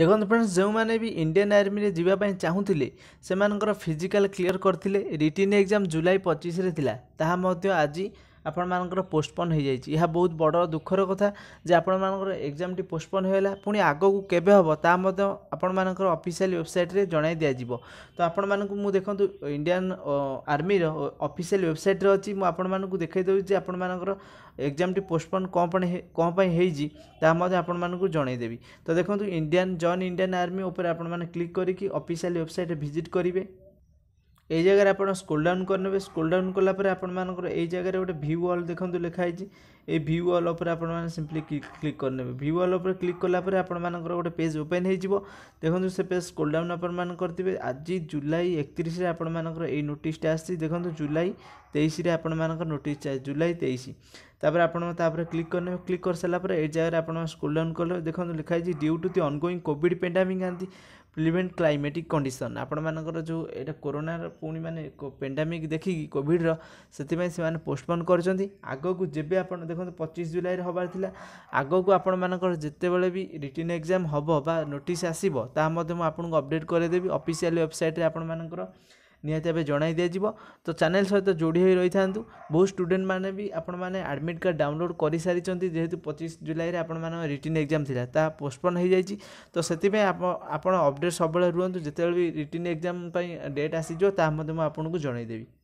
দেখুন ফ্রেন্ডস ଯେଉଁମାନେ ବି ଇଣ୍ଡିଆନ୍ ଆର୍ମିରେ ଯିବା ପାଇଁ ଚାହୁଁଥିଲେ ସେମାନଙ୍କର ଫିଜିକାଲ୍ କ୍ଲିୟର୍ କରିଥିଲେ ରିଟିନ୍ ଏକ୍ଜାମ୍ ଜୁଲାଇ ପଚିଶରେ ଥିଲା ତାହା ମଧ୍ୟ ଆଜି ଆପଣମାନଙ୍କର ପୋଷ୍ଟପୋନ୍ ହୋଇଯାଇଛି ଏହା ବହୁତ ବଡ଼ ଦୁଃଖର କଥା ଯେ ଆପଣମାନଙ୍କର ଏକ୍ଜାମଟି ପୋଷ୍ଟପୋନ୍ ହୋଇଗଲା ପୁଣି ଆଗକୁ କେବେ ହେବ ତାହା ମଧ୍ୟ ଆପଣମାନଙ୍କର ଅଫିସିଆଲ୍ ୱେବସାଇଟ୍ରେ ଜଣାଇ ଦିଆଯିବ ତ ଆପଣମାନଙ୍କୁ ମୁଁ ଦେଖନ୍ତୁ ଇଣ୍ଡିଆନ୍ ଆର୍ମିର ଅଫିସିଆଲ୍ ୱେବସାଇଟ୍ରେ ଅଛି ମୁଁ ଆପଣମାନଙ୍କୁ ଦେଖାଇ ଦେଉଛି ଯେ ଆପଣମାନଙ୍କର ଏକ୍ଜାମଟି ପୋଷ୍ଟପୋନ୍ କ'ଣ ପାଇଁ କ'ଣ ପାଇଁ ହୋଇଛି ତାହା ମଧ୍ୟ ଆପଣମାନଙ୍କୁ ଜଣାଇଦେବି ତ ଦେଖନ୍ତୁ ଇଣ୍ଡିଆନ୍ ଜନ୍ ଇଣ୍ଡିଆନ୍ ଆର୍ମି ଉପରେ ଆପଣମାନେ କ୍ଲିକ୍ କରିକି ଅଫିସିଆଲ୍ ୱେବସାଇଟ୍ରେ ଭିଜିଟ୍ କରିବେ এই জায়গায় আপনার স্কোল ডাউন করে স্কোল ডাউন কলাপরে আপনার এই জায়গায় গোটে ভিউ অল দেখুন লেখাইছি এই ভিউ অল উপরে আপনার সিম্পলি ক্লিক করে ভিউ অল উপরে ক্লিক কলাপরে আপনার গোটে পেজ ওপেন হয়ে দেখুন সে পেজ স্কোল ডাউন আপনার করতে আজ জুলাই একত্রিশে আপনার এই নোটিসটা আসছে দেখুন জুলাই তেইশে আপনার নোটিসটা জুলাই তেইশ ତାପରେ ଆପଣ ତାପରେ କ୍ଲିକ୍ କରିନେବେ କ୍ଲିକ୍ କରିସାରିଲା ପରେ ଏଇ ଜାଗାରେ ଆପଣ ସ୍କୁଲ୍ ଡାଉନ୍ କଲେ ଦେଖନ୍ତୁ ଲେଖାହେଇଛି due to the ongoing COVID pandemic and the prevent climatic condition ଆପଣମାନଙ୍କର ଯେଉଁ ଏଇଟା କୋରୋନାର ପୁଣି ମାନେ ପେଣ୍ଡାମିକ୍ ଦେଖିକି କୋଭିଡ଼ର ସେଥିପାଇଁ ସେମାନେ ପୋଷ୍ଟପୋନ୍ କରିଛନ୍ତି ଆଗକୁ ଯେବେ ଆପଣ ଦେଖନ୍ତୁ ପଚିଶ ଜୁଲାଇରେ ହେବାର ଥିଲା ଆଗକୁ ଆପଣମାନଙ୍କର ଯେତେବେଳେ ବି ରିଟିନ୍ ଏକ୍ଜାମ୍ ହେବ ବା ନୋଟିସ୍ ଆସିବ ତାହା ମଧ୍ୟ ମୁଁ ଆପଣଙ୍କୁ ଅପଡ଼େଟ୍ କରାଇଦେବି ଅଫିସିଆଲି ୱେବସାଇଟ୍ରେ ଆପଣମାନଙ୍କର ନିହାତି ଭାବେ ଜଣାଇ ଦିଆଯିବ ତ ଚ୍ୟାନେଲ୍ ସହିତ ଯୋଡ଼ି ହୋଇ ରହିଥାନ୍ତୁ ବହୁତ ଷ୍ଟୁଡେଣ୍ଟମାନେ ବି ଆପଣମାନେ ଆଡ଼ମିଟ୍ କାର୍ଡ଼ ଡାଉନଲୋଡ଼୍ କରିସାରିଛନ୍ତି ଯେହେତୁ ପଚିଶ ଜୁଲାଇରେ ଆପଣମାନଙ୍କ ରିଟିନ୍ ଏକ୍ଜାମ୍ ଥିଲା ତାହା ପୋଷ୍ଟପୋନ୍ ହୋଇଯାଇଛି ତ ସେଥିପାଇଁ ଆପଣ ଅପଡ଼େଟ୍ ସବୁବେଳେ ରୁହନ୍ତୁ ଯେତେବେଳେ ବି ରିଟିନ୍ ଏକ୍ଜାମ୍ ପାଇଁ ଡେଟ୍ ଆସିଯିବ ତାହା ମଧ୍ୟ ମୁଁ ଆପଣଙ୍କୁ ଜଣାଇଦେବି